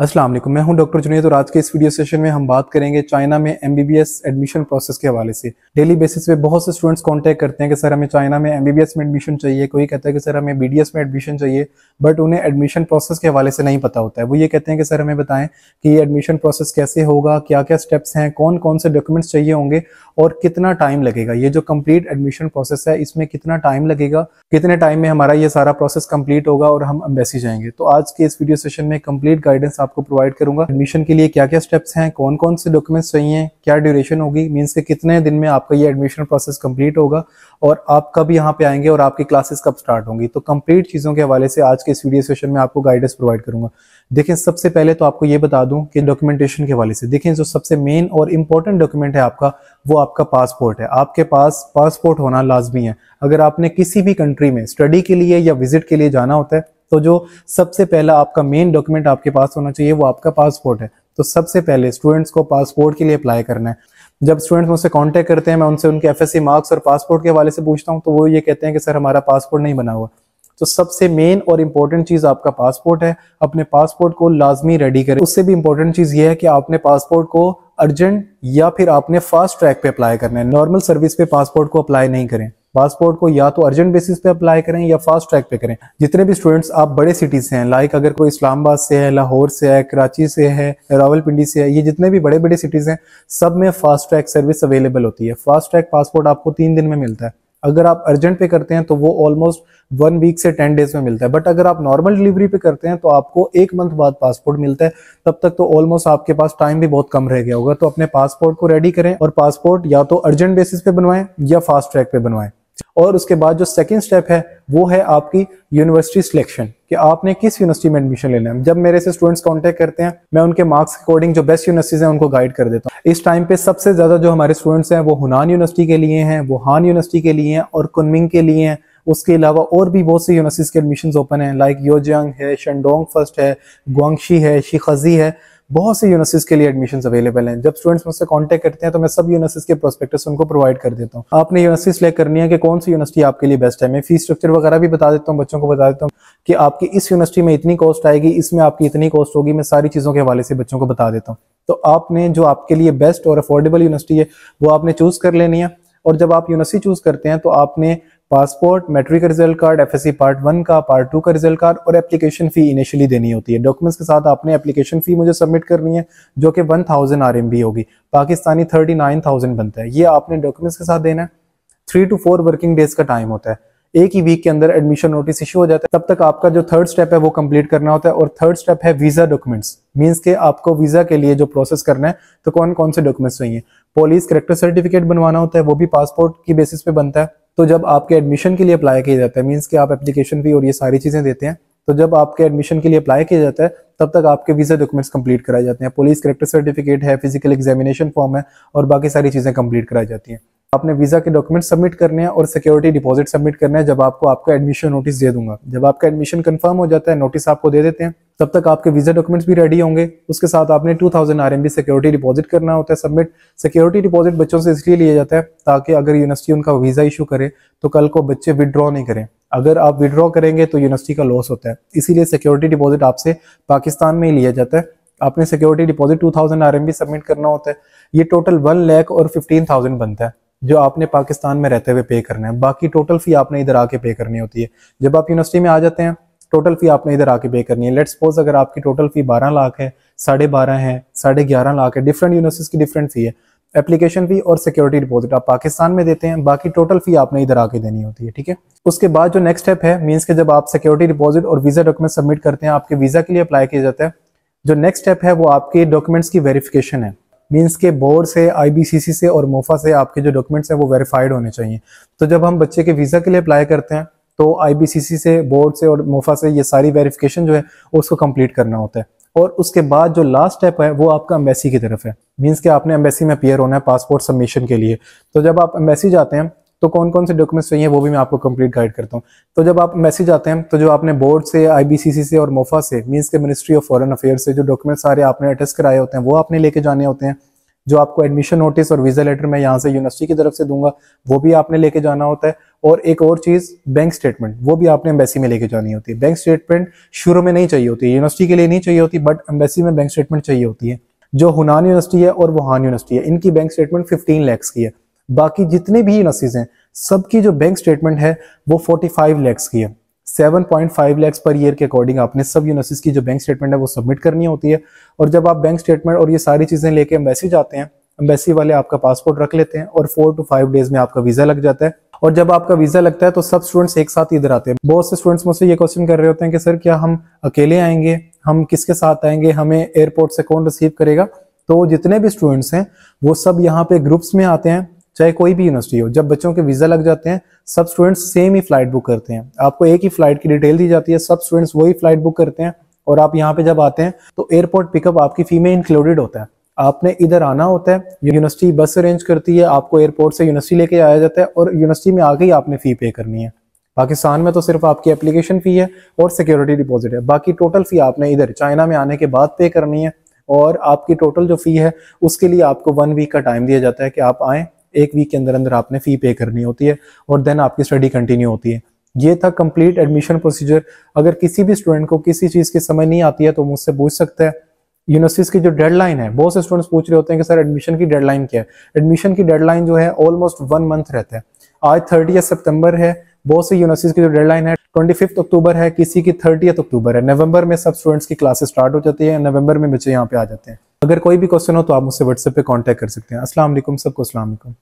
अस्सलाम मैं हूं डॉक्टर जुनेद और आज के इस वीडियो सेशन में हम बात करेंगे चाइना में एमबीबीएस एडमिशन प्रोसेस के हवाले से डेली बेसिस पे बहुत से स्टूडेंट्स कांटेक्ट करते हैं कि सर हमें चाइना में एमबीबीएस में एडमिशन चाहिए कोई कहता है कि सर हमें बीडीएस में एडमिशन चाहिए बट उन्हें एडमिशन प्रोसेस के हवाले से नहीं पता होता है वो ये कहते हैं कि सर हमें बताएं कि एडमिशन प्रोसेस कैसे होगा क्या क्या स्टेप्स हैं कौन कौन से डॉक्यूमेंट्स चाहिए होंगे और कितना टाइम लगेगा ये जो कम्प्लीट एडमिशन प्रोसेस है इसमें कितना टाइम लगेगा कितने टाइम में हमारा ये सारा प्रोसेस कम्प्लीट होगा और हम एम्बेसी जाएंगे तो आज के इस वीडियो सेशन में कम्प्लीट गाइडेंस आपको प्रोवाइड करूंगा एडमिशन के लिए क्या क्या स्टेप्स हैं कौन कौन से डॉक्यूमेंट्स चाहिए क्या ड्यूरेशन होगी मीन्स के कितने दिन में आपका ये एडमिशन प्रोसेस कंप्लीट होगा और आप कब यहाँ पे आएंगे और आपकी क्लासेस कब स्टार्ट होंगी तो कंप्लीट चीज़ों के हवाले से आज के इस वीडियो सेशन में आपको गाइडेंस प्रोवाइड करूंगा देखें सबसे पहले तो आपको ये बता दूं कि डॉक्यूमेंटेशन के हवाले से देखें जो सबसे मेन और इम्पोर्टेंट डॉक्यूमेंट है आपका वो आपका पासपोर्ट है आपके पास पासपोर्ट होना लाजमी है अगर आपने किसी भी कंट्री में स्टडी के लिए या विजिट के लिए जाना होता है तो जो सबसे पहला आपका मेन डॉक्यूमेंट आपके पास होना चाहिए वो आपका पासपोर्ट है तो सबसे पहले स्टूडेंट्स को पासपोर्ट के लिए अप्लाई करना है जब स्टूडेंट्स मुझसे कांटेक्ट करते हैं मैं उनसे उनके एफ मार्क्स और पासपोर्ट के हवाले से पूछता हूँ तो वो ये कहते हैं कि सर हमारा पासपोर्ट नहीं बना हुआ तो सबसे मेन और इम्पोर्टेंट चीज़ आपका पासपोर्ट है अपने पासपोर्ट को लाजमी रेडी करें उससे भी इम्पोर्टेंट चीज़ ये है कि आपने पासपोर्ट को अर्जेंट या फिर आपने फास्ट ट्रैक पे अप्लाई करना है नॉर्मल सर्विस पे पासपोर्ट को अप्लाई नहीं करें पासपोर्ट को या तो अर्जेंट बेसिस पे अप्लाई करें या फास्ट ट्रैक पे करें जितने भी स्टूडेंट्स आप बड़े सिटी से हैं लाइक अगर कोई इस्लामाबाद से है लाहौर से है कराची से है रावलपिंडी से है ये जितने भी बड़े बड़े सिटीज़ हैं सब में फास्ट ट्रैक सर्विस अवेलेबल होती है फास्ट ट्रैक पासपोर्ट आपको तीन दिन में मिलता है अगर आप अर्जेंट पे करते हैं तो वो ऑलमोस्ट वन वीक से टेन डेज में मिलता है बट अगर आप नॉर्मल डिलीवरी पे करते हैं तो आपको एक मंथ बाद पासपोर्ट मिलता है तब तक तो ऑलमोस्ट आपके पास टाइम भी बहुत कम रह गया होगा तो अपने पासपोर्ट को रेडी करें और पासपोर्ट या तो अर्जेंट बेसिस पे बनवाएं या फास्ट ट्रैक पे बनवाएं और उसके बाद जो सेकेंड स्टेप है वो है आपकी यूनिवर्सिटी सिलेक्शन कि आपने किस यूनिवर्सिटी में एडमिशन लेना है जब मेरे से स्टूडेंट्स कांटेक्ट करते हैं मैं उनके मार्क्स अकॉर्डिंग जो बेस्ट यूनिवर्सिटीज हैं उनको गाइड कर देता हूँ इस टाइम पे सबसे ज़्यादा जो हमारे स्टूडेंट्स हैं वो हुनान यूनिवर्सिटी के लिए हैं वुहान यूनिवर्सिटी के लिए हैं और कुनमिंग के लिए हैं उसके अलावा और भी बहुत सी यूनिवर्सिटीज़ के एडमिशन ओपन है लाइक योजंग है शनडोंग फर्स्ट है ग्वांगशी है शिखजी है बहुत से यूनिवर्सिटीज के लिए एडमिशन अवेलेबल हैं जब स्टूडेंट्स मुझसे कॉन्टेक्ट करते हैं तो मैं सब यूनिवर्सिटीज के प्रोस्पेक्टस उनको प्रोवाइड कर देता हूँ आपने यूनिवर्सिटी सेलेक्ट करनी है कि कौन सी यूनिवर्सिटी आपके लिए बेस्ट है मैं फीस स्ट्रक्चर वगैरह भी बता देता हूँ बच्चों को बता देता हूँ कि आपकी इस यूनिवर्सिटी में इतनी कॉस्ट आएगी इसमें आपकी इतनी कॉस्ट होगी मैं सारी चीज़ों के हवाले से बच्चों को बता देता हूँ तो आपने जो आपके लिए बेस्ट और अफोर्डेबल यूनिवर्सिटी है वो आपने चूज़ कर लेनी है और जब आप यूनिवर्सिटी चूज़ करते हैं तो आपने पासपोर्ट मैट्रिक का result card F part one का पार्ट टू का रिजल्ट कार्ड और एप्लीकेशन फी इनिशियली देनी होती है डॉक्यूमेंट्स के साथ आपने एप्लीकेशन फी मुझे सबमिट करनी है जो कि वन थाउजेंड आर होगी पाकिस्तानी थर्टी नाइन थाउजेंड बनता है ये आपने डॉक्यूमेंट्स के साथ देना है three two four working days का टाइम होता है एक ही वीक के अंदर एडमिशन नोटिस इशू हो जाता है तब तक आपका जो थर्ड स्टेप है वो कंप्लीट करना होता है और थर्ड स्टेप है वीजा डॉक्यूमेंट्स मींस के आपको वीजा के लिए जो प्रोसेस करना है तो कौन कौन से डॉक्यूमेंट्स चाहिए पुलिस करेक्टर सर्टिफिकेट बनवाना होता है वो भी पासपोर्ट की बेसिस पे बनता है तो जब आपके एडमिशन के लिए अप्लाई किया जाता है मीन्स कि आप एप्लीकेशन फी और ये सारी चीज़ें देते हैं तो जब आपके एडमिशन के लिए अप्लाई किया जाता है तब तक आपके वीज़ा डॉक्यूमेंट्स कंप्लीट कराए जाते हैं पुलिस करेक्टर सर्टिफिकेट है फिजिकल एग्जामिनेशन फॉर्म है और बाकी सारी चीज़ें कंप्लीट कराई जाती हैं आपने वीज़ा के डॉक्यूमेंट सबमिट करने हैं और सिक्योरिटी डिपॉजिट सबमिट करना है जब आपको आपका एडमिशन नोटिस दे दूंगा जब आपका एडमिशन कंफर्म हो जाता है नोटिस आपको दे देते हैं तब तक आपके वीज़ा डॉक्यूमेंट्स भी रेडी होंगे उसके साथ आपने 2000 थाउजेंड सिक्योरिटी डिपॉजिट करना होता है सबमिट सिक्योरिटी डिपॉजिट बच्चों से इसलिए लिया जाता है ताकि अगर यूनिवर्सिटी उनका वीज़ा इशू करे तो कल को बच्चे विदड्रॉ नहीं करें अगर आप विदड्रॉ करेंगे तो यूनिवर्सिटी का लॉस होता है इसीलिए सिक्योरिटी डिपॉजिट आपसे पाकिस्तान में ही लिया जाता है आपने सिक्योरिटी डिपॉजिट 2000 थाउजेंड सबमिट करना होता है ये टोटल वन लैख और 15000 बनता है जो आपने पाकिस्तान में रहते हुए पे करना है बाकी टोटल फी आपने इधर आके पे करनी होती है जब आप यूनिवर्सिटी में आ जाते हैं टोटल फी आपने इधर आके पे करनी है लेट सपोज अगर आपकी टोटल फी बारह लाख है साढ़े बारह है साढ़े ग्यारह लाख है डिफरेंट यूनिवर्सिटीज की डिफरेंट फी है एप्लीकेशन फी और सिक्योरिटी डिपॉजिट आप पाकिस्तान में देते हैं बाकी टोटल फी आपने इधर आके देनी होती है ठीक है उसके बाद जो नेक्स्ट स्टेप है मीन्स के जब आप सिक्योरिटी डिपॉजिट और वीजा डॉक्यूमेंट सबमिट करते हैं आपके वीजा के लिए अप्लाई किया जाता है जो नेक्स्ट स्टेप है वो आपके डॉक्यूमेंट्स की वेरिफिकेशन है मीन्स के बोर्ड से आईबीसीसी से और मोफा से आपके जो डॉक्यूमेंट्स हैं वो वेरीफाइड होने चाहिए तो जब हम बच्चे के वीज़ा के लिए अप्लाई करते हैं तो आईबीसीसी से बोर्ड से और मोफा से ये सारी वेरिफिकेशन जो है उसको कंप्लीट करना होता है और उसके बाद जो लास्ट स्टेप है वो आपका एम्बेसी की तरफ है मीन्स के आपने एम्बेसी में अपेयर होना है पासपोर्ट सबमिशन के लिए तो जब आप एम्बेसी जाते हैं तो कौन कौन से डॉक्यूमेंट्स चाहिए वो भी मैं आपको कंप्लीट गाइड करता हूँ तो जब आप मैसेज आते हैं तो जो आपने बोर्ड से आईबीसीसी से और मोफा से मीन के मिनिस्ट्री ऑफ फॉरन अफेयर से जो डॉक्यूमेंट सारे आपने अटेस्ट कराए होते हैं वो आपने लेके जाने होते हैं जो आपको एडमिशन नोटिस और वीज़ा लेटर मैं यहाँ से यूनिवर्सिटी की तरफ से दूंगा वो भी आपने लेके जाना होता है और एक और चीज़ बैंक स्टेटमेंट वो भी आपने एम्बेसी में लेके जानी होती है बैंक स्टेटमेंट शुरू में नहीं चाहिए होती यूनिवर्सिटी के लिए नहीं चाहिए होती बट एम्बेसी में बैंक स्टेटमेंट चाहिए होती है जो हुनान यूनिवर्सिटी है और वुहान यूनिवर्सिटी है इनकी बैंक स्टेटमेंट फिफ्टीन लैक्स की है बाकी जितनी भी नसीज हैं सबकी जो बैंक स्टेटमेंट है वो 45 लैक्स की है 7.5 लैक्स पर ईयर के अकॉर्डिंग आपने सब यूनिवर्सिटीज की जो बैंक स्टेटमेंट है वो सबमिट करनी होती है और जब आप बैंक स्टेटमेंट और ये सारी चीज़ें लेके एम्बेसी जाते हैं एम्बेसी वाले आपका पासपोर्ट रख लेते हैं और फोर टू फाइव डेज में आपका वीज़ा लग जाता है और जब आपका वीज़ा लगता है तो सब स्टूडेंट्स एक साथ इधर आते हैं बहुत से स्टूडेंट्स मुझसे ये क्वेश्चन कर रहे होते हैं कि सर क्या हम अकेले आएंगे हम किसके साथ आएंगे हमें एयरपोर्ट से कौन रिसीव करेगा तो जितने भी स्टूडेंट्स हैं वो सब यहाँ पे ग्रुप्स में आते हैं चाहे कोई भी यूनिवर्सिटी हो जब बच्चों के वीज़ा लग जाते हैं सब स्टूडेंट्स सेम ही फ्लाइट बुक करते हैं आपको एक ही फ्लाइट की डिटेल दी जाती है सब स्टूडेंट्स वही फ्लाइट बुक करते हैं और आप यहाँ पे जब आते हैं तो एयरपोर्ट पिकअप आपकी फ़ी में इंक्लूडेड होता है आपने इधर आना होता है यूनिवर्सिटी बस अरेंज करती है आपको एयरपोर्ट से यूनिवर्सिटी लेके आया जाता है और यूनिवर्सिटी में आके ही आपने फ़ी पे करनी है पाकिस्तान में तो सिर्फ आपकी एप्लीकेशन फ़ी है और सिक्योरिटी डिपॉजिट है बाकी टोटल फ़ी आपने इधर चाइना में आने के बाद पे करनी है और आपकी टोटल जो फ़ी है उसके लिए आपको वन वीक का टाइम दिया जाता है कि आप आएँ एक वीक के अंदर अंदर आपने फ़ी पे करनी होती है और देन आपकी स्टडी कंटिन्यू होती है ये था कंप्लीट एडमिशन प्रोसीजर अगर किसी भी स्टूडेंट को किसी चीज़ की समझ नहीं आती है तो मुझसे पूछ सकते हैं यूनिवर्सिटीज़ की जो डेडलाइन है बहुत से स्टूडेंट्स पूछ रहे होते हैं कि सर एडमिशन की डेडलाइन क्या है एडमिशन की डेडलाइन जो है ऑलमोस्ट वन मंथ रहता है आज थर्टी सितंबर है बहुत सी यूनिवर्सिटीज़ की जो डेडलाइन है ट्वेंटी फिफ्थ अक्टूबर है किसी की थर्टी अक्टूबर है नवंबर में सब स्टूडेंट्स की क्लासेस स्टार्ट हो जाती है नवंबर में बच्चे यहाँ पे आ जाते हैं अगर कोई भी क्वेश्चन हो तो आप मुझसे व्हाट्सएप पे कांटेक्ट कर सकते हैं अस्सलाम वालेकुम सबको अस्सलाम वालेकुम